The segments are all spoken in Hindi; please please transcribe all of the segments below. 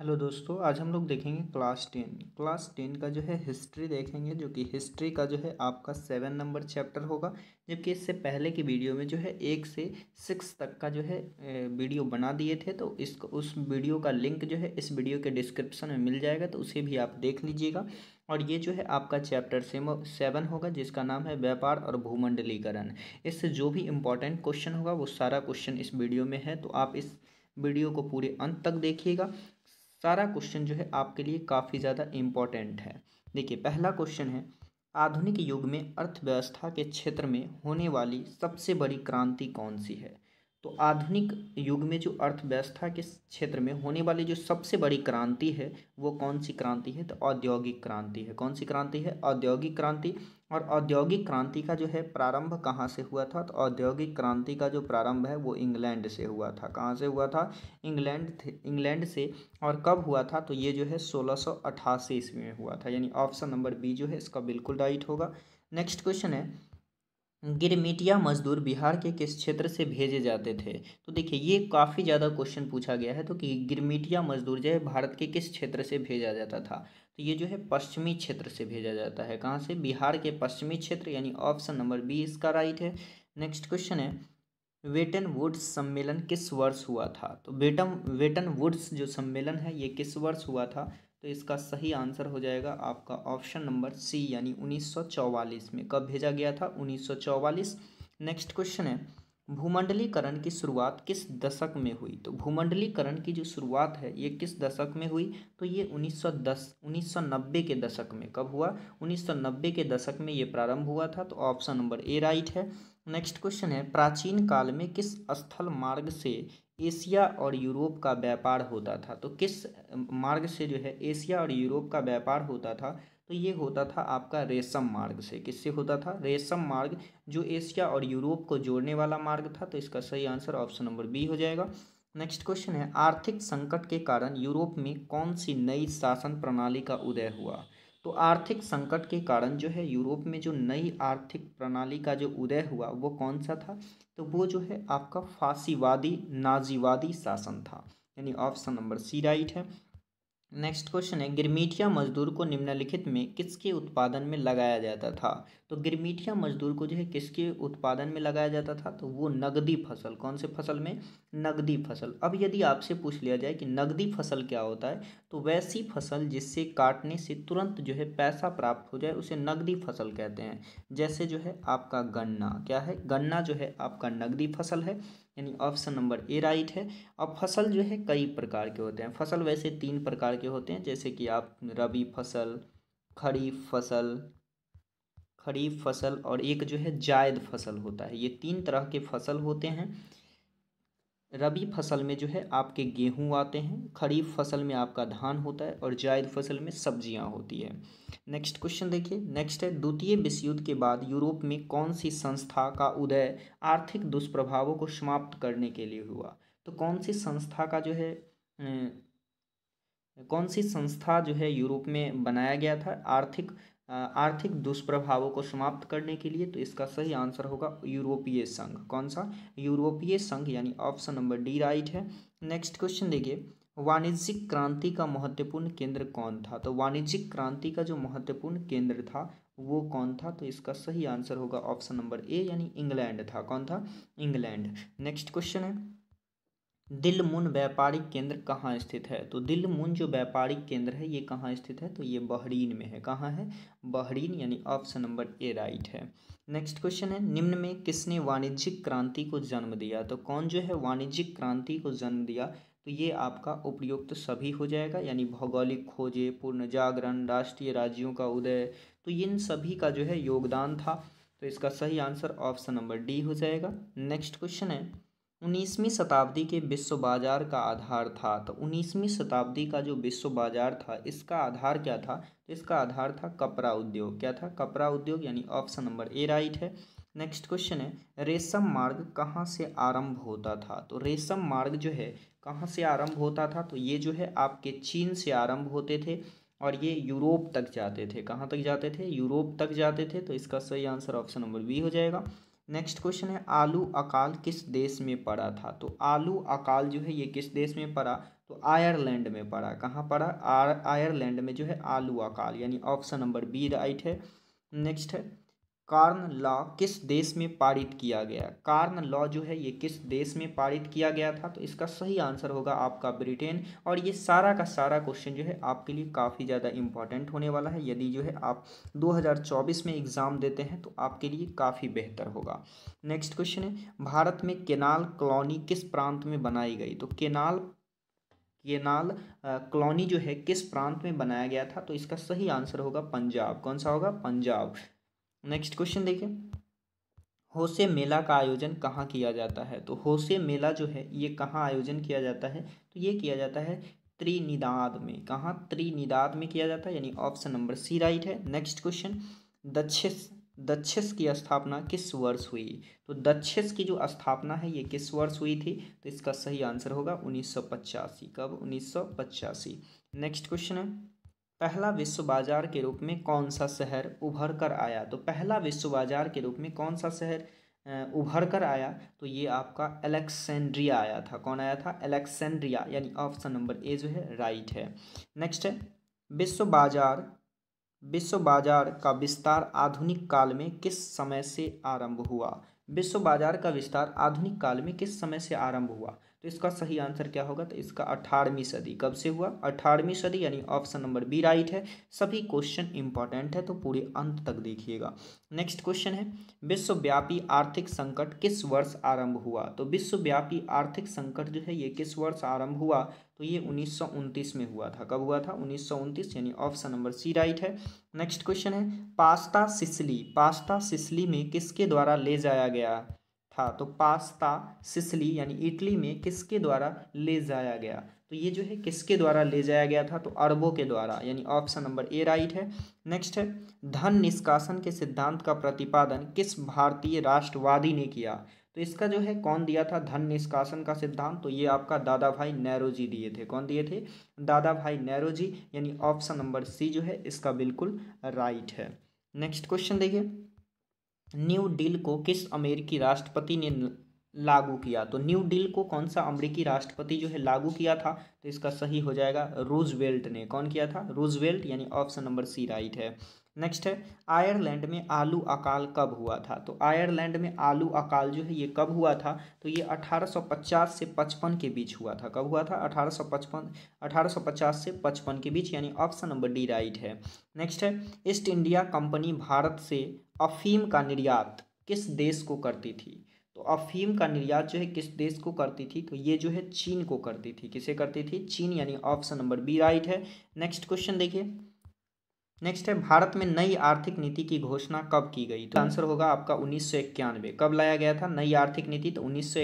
हेलो दोस्तों आज हम लोग देखेंगे क्लास टेन क्लास टेन का जो है हिस्ट्री देखेंगे जो कि हिस्ट्री का जो है आपका सेवन नंबर चैप्टर होगा जबकि इससे पहले की वीडियो में जो है एक से सिक्स तक का जो है वीडियो बना दिए थे तो इसको उस वीडियो का लिंक जो है इस वीडियो के डिस्क्रिप्शन में मिल जाएगा तो उसे भी आप देख लीजिएगा और ये जो है आपका चैप्टर सेवन होगा जिसका नाम है व्यापार और भूमंडलीकरण इससे जो भी इम्पोर्टेंट क्वेश्चन होगा वो सारा क्वेश्चन इस वीडियो में है तो आप इस वीडियो को पूरे अंत तक देखिएगा सारा क्वेश्चन जो है आपके लिए काफ़ी ज़्यादा इम्पॉर्टेंट है देखिए पहला क्वेश्चन है आधुनिक युग में अर्थव्यवस्था के क्षेत्र में होने वाली सबसे बड़ी क्रांति कौन सी है तो आधुनिक युग में जो अर्थव्यवस्था के क्षेत्र में होने वाली जो सबसे बड़ी क्रांति है वो कौन सी क्रांति है तो औद्योगिक क्रांति है कौन सी क्रांति है औद्योगिक क्रांति और औद्योगिक क्रांति का जो है प्रारंभ कहाँ से हुआ था तो औद्योगिक क्रांति का जो प्रारंभ है वो इंग्लैंड से हुआ था कहाँ से हुआ था इंग्लैंड थे इंग्लैंड से और कब हुआ था तो ये जो है सोलह सौ ईस्वी में हुआ था यानी ऑप्शन नंबर बी जो है इसका बिल्कुल राइट होगा नेक्स्ट क्वेश्चन है गिरमिटिया मजदूर बिहार के किस क्षेत्र से भेजे जाते थे तो देखिए ये काफ़ी ज़्यादा क्वेश्चन पूछा गया है तो कि गिरमिटिया मजदूर जो है भारत के किस क्षेत्र से भेजा जाता था तो ये जो है पश्चिमी क्षेत्र से भेजा जाता है कहाँ से बिहार के पश्चिमी क्षेत्र यानी ऑप्शन नंबर बी इसका राइट है नेक्स्ट क्वेश्चन है वेटन वुड्स सम्मेलन किस वर्ष हुआ था तो वेटम वेटन वुड्स जो सम्मेलन है ये किस वर्ष हुआ था तो इसका सही आंसर हो जाएगा आपका ऑप्शन नंबर सी यानी 1944 में कब भेजा गया था 1944 नेक्स्ट क्वेश्चन है भूमंडलीकरण की शुरुआत किस दशक में हुई तो भूमंडलीकरण की जो शुरुआत है ये किस दशक में हुई तो ये 1910 1990 के दशक में कब हुआ 1990 के दशक में ये प्रारंभ हुआ था तो ऑप्शन नंबर ए राइट है नेक्स्ट क्वेश्चन है प्राचीन काल में किस स्थल मार्ग से एशिया और यूरोप का व्यापार होता था तो किस मार्ग से जो है एशिया और यूरोप का व्यापार होता था तो ये होता था आपका रेशम मार्ग से किससे होता था रेशम मार्ग जो एशिया और यूरोप को जोड़ने वाला मार्ग था तो इसका सही आंसर ऑप्शन नंबर बी हो जाएगा नेक्स्ट क्वेश्चन है आर्थिक संकट के कारण यूरोप में कौन सी नई शासन प्रणाली का उदय हुआ तो आर्थिक संकट के कारण जो है यूरोप में जो नई आर्थिक प्रणाली का जो उदय हुआ वो कौन सा था तो वो जो है आपका फांसीवादी नाजीवादी शासन था यानी ऑप्शन नंबर सी राइट है नेक्स्ट क्वेश्चन है गिरमीठिया मजदूर को निम्नलिखित में किसके उत्पादन में लगाया जाता था तो गिरमीठिया मजदूर को जो है किसके उत्पादन में लगाया जाता था तो वो नगदी फसल कौन से फसल में नगदी फसल अब यदि आपसे पूछ लिया जाए कि नगदी फसल क्या होता है तो वैसी फसल जिससे काटने से तुरंत जो है पैसा प्राप्त हो जाए उसे नगदी फसल कहते हैं जैसे जो है आपका गन्ना क्या है गन्ना जो है आपका नगदी फसल है यानी ऑप्शन नंबर ए राइट है और फसल जो है कई प्रकार के होते हैं फसल वैसे तीन प्रकार के होते हैं जैसे कि आप रबी फसल खरीफ फसल खरीफ फसल और एक जो है जायद फसल होता है ये तीन तरह के फसल होते हैं रबी फसल में जो है आपके गेहूं आते हैं खरीफ फसल में आपका धान होता है और जायद फसल में सब्जियां होती है नेक्स्ट क्वेश्चन देखिए नेक्स्ट है द्वितीय विश्व युद्ध के बाद यूरोप में कौन सी संस्था का उदय आर्थिक दुष्प्रभावों को समाप्त करने के लिए हुआ तो कौन सी संस्था का जो है कौन सी संस्था जो है यूरोप में बनाया गया था आर्थिक आर्थिक दुष्प्रभावों को समाप्त करने के लिए तो इसका सही आंसर होगा यूरोपीय संघ कौन सा यूरोपीय संघ यानी ऑप्शन नंबर डी राइट है नेक्स्ट क्वेश्चन देखिए वाणिज्यिक क्रांति का महत्वपूर्ण केंद्र कौन था तो वाणिज्यिक क्रांति का जो महत्वपूर्ण केंद्र था वो कौन था तो इसका सही आंसर होगा ऑप्शन नंबर ए यानी इंग्लैंड था कौन था इंग्लैंड नेक्स्ट क्वेश्चन है दिलमुन व्यापारिक केंद्र कहाँ स्थित है तो दिलमुन जो व्यापारिक केंद्र है ये कहाँ स्थित है तो ये बहरीन में है कहाँ है बहरीन यानी ऑप्शन नंबर ए राइट है नेक्स्ट क्वेश्चन है निम्न में किसने वाणिज्यिक क्रांति को जन्म दिया तो कौन जो है वाणिज्यिक क्रांति को जन्म दिया तो ये आपका उपयुक्त तो सभी हो जाएगा यानी भौगोलिक खोजें पूर्ण जागरण राष्ट्रीय राज्यों का उदय तो इन सभी का जो है योगदान था तो इसका सही आंसर ऑप्शन नंबर डी हो जाएगा नेक्स्ट क्वेश्चन है उन्नीसवीं शताब्दी के विश्व बाजार का आधार था तो उन्नीसवीं शताब्दी का जो विश्व बाजार था इसका आधार क्या था तो इसका आधार था कपड़ा उद्योग क्या था कपड़ा उद्योग यानी ऑप्शन नंबर ए राइट है नेक्स्ट क्वेश्चन है रेशम मार्ग कहाँ से आरंभ होता था तो रेशम मार्ग जो है कहाँ से आरंभ होता था तो ये जो है आपके चीन से आरंभ होते थे और ये यूरोप तक जाते थे कहाँ तक जाते थे यूरोप तक जाते थे तो इसका सही आंसर ऑप्शन नंबर बी हो जाएगा नेक्स्ट क्वेश्चन है आलू अकाल किस देश में पड़ा था तो आलू अकाल जो है ये किस देश में पड़ा तो आयरलैंड में पड़ा कहाँ पड़ा आयरलैंड में जो है आलू अकाल यानी ऑप्शन नंबर बी राइट है नेक्स्ट है कार्न लॉ किस देश में पारित किया गया कार्न लॉ जो है ये किस देश में पारित किया गया था तो इसका सही आंसर होगा आपका ब्रिटेन और ये सारा का सारा क्वेश्चन जो है आपके लिए काफ़ी ज़्यादा इंपॉर्टेंट होने वाला है यदि जो है आप 2024 में एग्ज़ाम देते हैं तो आपके लिए काफ़ी बेहतर होगा नेक्स्ट क्वेश्चन है भारत में केनाल कॉलोनी किस प्रांत में बनाई गई तो केनाल केनाल कॉलोनी जो है किस प्रांत में बनाया गया था तो इसका सही आंसर होगा पंजाब कौन सा होगा पंजाब नेक्स्ट क्वेश्चन देखिए होसे मेला का आयोजन कहाँ किया जाता है तो होसे मेला जो है ये कहाँ आयोजन किया जाता है तो ये किया जाता है त्रिनिदाद में कहाँ त्रिनिदाद में किया जाता है यानी ऑप्शन नंबर सी राइट है नेक्स्ट क्वेश्चन दक्षिस दक्षिस की स्थापना किस वर्ष हुई तो दक्षिस की जो स्थापना है ये किस वर्ष हुई थी तो इसका सही आंसर होगा उन्नीस कब उन्नीस नेक्स्ट क्वेश्चन है पहला विश्व बाजार के रूप में कौन सा शहर उभर कर आया तो पहला विश्व बाजार के रूप में कौन सा शहर उभर कर आया तो ये आपका एलेक्सेंड्रिया आया था कौन आया था एलेक्सेंड्रिया यानी ऑप्शन नंबर ए जो है राइट है नेक्स्ट है विश्व बाजार विश्व बाजार का विस्तार आधुनिक काल में किस समय से आरंभ हुआ विश्व बाजार का विस्तार आधुनिक काल में किस समय से आरंभ हुआ तो इसका सही आंसर क्या होगा तो इसका अठारहवीं सदी कब से हुआ अठारहवीं सदी यानी ऑप्शन नंबर बी राइट है सभी क्वेश्चन इंपॉर्टेंट है तो पूरे अंत तक देखिएगा नेक्स्ट क्वेश्चन है विश्वव्यापी आर्थिक संकट किस वर्ष आरंभ हुआ तो विश्वव्यापी आर्थिक संकट जो है ये किस वर्ष आरंभ हुआ तो ये उन्नीस में हुआ था कब हुआ था उन्नीस यानी ऑप्शन नंबर सी राइट है नेक्स्ट क्वेश्चन है पास्ता सिसली पास्ता सिसली में किसके द्वारा ले जाया गया था तो पास्ता सिसली यानी इटली में किसके द्वारा ले जाया गया तो ये जो है किसके द्वारा ले जाया गया था तो अरबों के द्वारा यानी ऑप्शन नंबर ए राइट है नेक्स्ट है धन निष्कासन के सिद्धांत का प्रतिपादन किस भारतीय राष्ट्रवादी ने किया तो इसका जो है कौन दिया था धन निष्कासन का सिद्धांत तो ये आपका दादा भाई नेहरू जी दिए थे कौन दिए थे दादा भाई नेहरू जी यानी ऑप्शन नंबर सी जो है इसका बिल्कुल राइट है नेक्स्ट क्वेश्चन देखिए न्यू डील को किस अमेरिकी राष्ट्रपति ने लागू किया तो न्यू डील को कौन सा अमेरिकी राष्ट्रपति जो है लागू किया था तो इसका सही हो जाएगा रूजवेल्ट ने कौन किया था रूजवेल्ट यानी ऑप्शन नंबर सी राइट है नेक्स्ट है आयरलैंड में आलू अकाल कब हुआ था तो आयरलैंड में आलू अकाल जो है ये कब हुआ था तो ये 1850 से 55 के बीच हुआ था कब हुआ था 1855 1850 से 55 के बीच यानी ऑप्शन नंबर डी राइट है नेक्स्ट है ईस्ट इंडिया कंपनी भारत से अफीम का निर्यात किस देश को करती थी तो अफीम का निर्यात जो है किस देश को करती थी तो ये जो है चीन को करती थी किसे करती थी चीन यानी ऑप्शन नंबर बी राइट है नेक्स्ट क्वेश्चन देखिए नेक्स्ट है भारत में नई आर्थिक नीति की घोषणा कब की गई तो आंसर होगा आपका उन्नीस कब लाया गया था नई आर्थिक नीति तो उन्नीस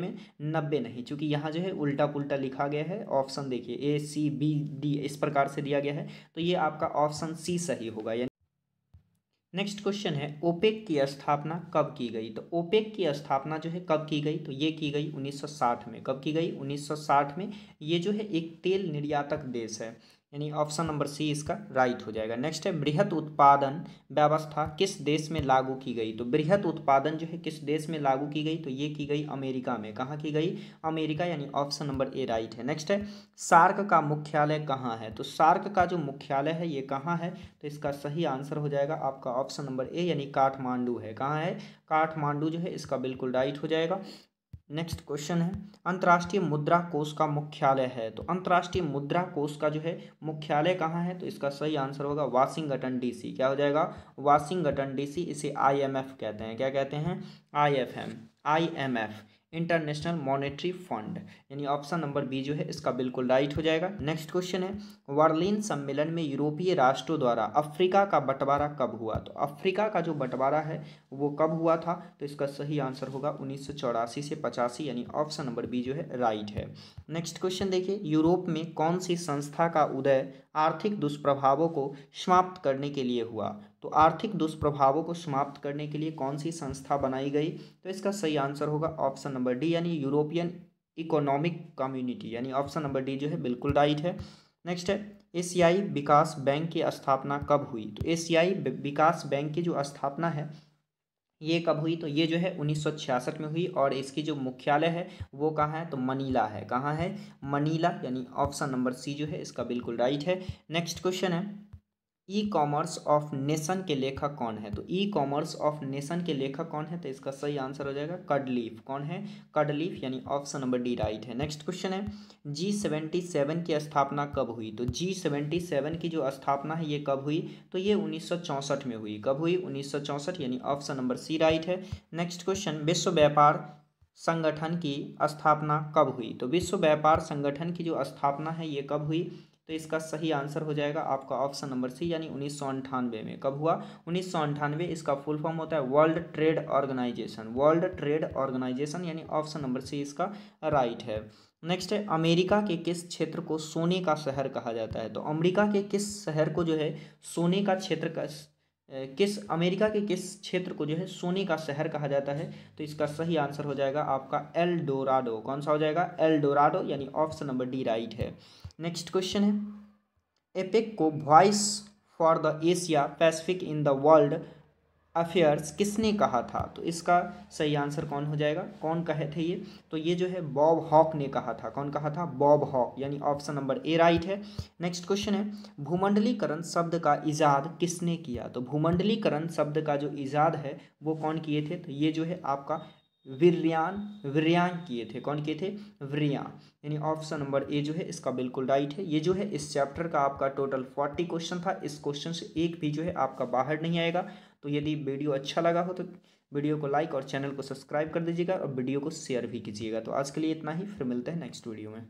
में नब्बे नहीं चूंकि यहाँ जो है उल्टा पुल्टा लिखा गया है ऑप्शन देखिए ए सी बी डी इस प्रकार से दिया गया है तो ये आपका ऑप्शन सी सही होगा यानी नेक्स्ट क्वेश्चन है ओपेक की स्थापना कब की गई तो ओपेक की स्थापना जो है कब की गई तो ये की गई 1960 में कब की गई 1960 में ये जो है एक तेल निर्यातक देश है यानी ऑप्शन नंबर सी इसका राइट हो जाएगा नेक्स्ट है बृहत उत्पादन व्यवस्था किस देश में लागू की गई तो बृहत उत्पादन जो है किस देश में लागू की गई तो ये की गई अमेरिका में कहाँ की गई अमेरिका यानी ऑप्शन नंबर ए राइट है नेक्स्ट है सार्क का मुख्यालय कहाँ है तो सार्क का जो मुख्यालय है ये कहाँ है तो इसका सही आंसर हो जाएगा आपका ऑप्शन नंबर ए यानी काठमांडू है कहाँ है काठमांडू जो है इसका बिल्कुल राइट हो जाएगा नेक्स्ट क्वेश्चन है अंतर्राष्ट्रीय मुद्रा कोष का मुख्यालय है तो अंतर्राष्ट्रीय मुद्रा कोष का जो है मुख्यालय कहाँ है तो इसका सही आंसर होगा वाशिंगटन डीसी क्या हो जाएगा वाशिंगटन डीसी इसे आईएमएफ कहते हैं क्या कहते हैं IFM IMF International Monetary Fund यानी ऑप्शन नंबर बी जो है इसका बिल्कुल राइट हो जाएगा नेक्स्ट क्वेश्चन है वर्लिन सम्मेलन में यूरोपीय राष्ट्रों द्वारा अफ्रीका का बंटवारा कब हुआ तो अफ्रीका का जो बंटवारा है वो कब हुआ था तो इसका सही आंसर होगा उन्नीस से पचासी यानी ऑप्शन नंबर बी जो है राइट है नेक्स्ट क्वेश्चन देखिए यूरोप में कौन सी संस्था का उदय आर्थिक दुष्प्रभावों को समाप्त करने के लिए हुआ तो आर्थिक दुष्प्रभावों को समाप्त करने के लिए कौन सी संस्था बनाई गई तो इसका सही आंसर होगा ऑप्शन नंबर डी यानी यूरोपियन इकोनॉमिक कम्युनिटी यानी ऑप्शन नंबर डी जो है बिल्कुल राइट है नेक्स्ट है एशियाई विकास बैंक की स्थापना कब हुई तो एशियाई विकास बैंक की जो स्थापना है ये कब हुई तो ये जो है 1966 में हुई और इसकी जो मुख्यालय है वो कहाँ है तो मनीला है कहाँ है मनीला यानी ऑप्शन नंबर सी जो है इसका बिल्कुल राइट है नेक्स्ट क्वेश्चन है ई कॉमर्स ऑफ नेशन के लेखक कौन है तो ई कॉमर्स ऑफ नेशन के लेखक कौन है तो इसका सही आंसर हो जाएगा कडलीफ कौन है कडलीफ यानी ऑप्शन नंबर डी राइट है नेक्स्ट क्वेश्चन है जी सेवेंटी सेवन की स्थापना कब हुई तो जी सेवेंटी सेवन की जो स्थापना है ये कब हुई तो ये उन्नीस सौ चौंसठ में हुई कब हुई उन्नीस सौ चौंसठ यानी ऑप्शन नंबर सी राइट है नेक्स्ट क्वेश्चन विश्व व्यापार संगठन की स्थापना कब हुई तो विश्व व्यापार संगठन की जो स्थापना है ये कब हुई तो इसका सही आंसर हो जाएगा आपका ऑप्शन नंबर सी यानी उन्नीस में कब हुआ उन्नीस इसका फुल फॉर्म होता है World Trade Organization World Trade Organization यानी ऑप्शन नंबर सी इसका राइट है नेक्स्ट है अमेरिका के किस क्षेत्र को सोने का शहर कहा जाता है तो अमेरिका के किस शहर को जो है सोने का क्षेत्र का किस अमेरिका के किस क्षेत्र को जो है सोने का शहर कहा जाता है तो इसका सही आंसर हो जाएगा आपका एल डोराडो कौन सा हो जाएगा एल डोराडो यानी ऑप्शन नंबर डी राइट है नेक्स्ट क्वेश्चन है एपेक को voice for the Asia Pacific in the world affairs किसने कहा था तो इसका सही आंसर कौन हो जाएगा कौन कहे थे ये तो ये जो है बॉब हॉक ने कहा था कौन कहा था बॉब हॉक यानी ऑप्शन नंबर ए राइट है नेक्स्ट क्वेश्चन है भूमंडलीकरण शब्द का इजाद किसने किया तो भूमंडलीकरण शब्द का जो इजाद है वो कौन किए थे तो ये जो है आपका विर्यान विर्यान किए थे कौन किए थे विर्यान यानी ऑप्शन नंबर ए जो है इसका बिल्कुल राइट है ये जो है इस चैप्टर का आपका टोटल फोर्टी क्वेश्चन था इस क्वेश्चन से एक भी जो है आपका बाहर नहीं आएगा तो यदि वीडियो अच्छा लगा हो तो वीडियो को लाइक और चैनल को सब्सक्राइब कर दीजिएगा और वीडियो को शेयर भी कीजिएगा तो आज के लिए इतना ही फिर मिलते हैं नेक्स्ट वीडियो में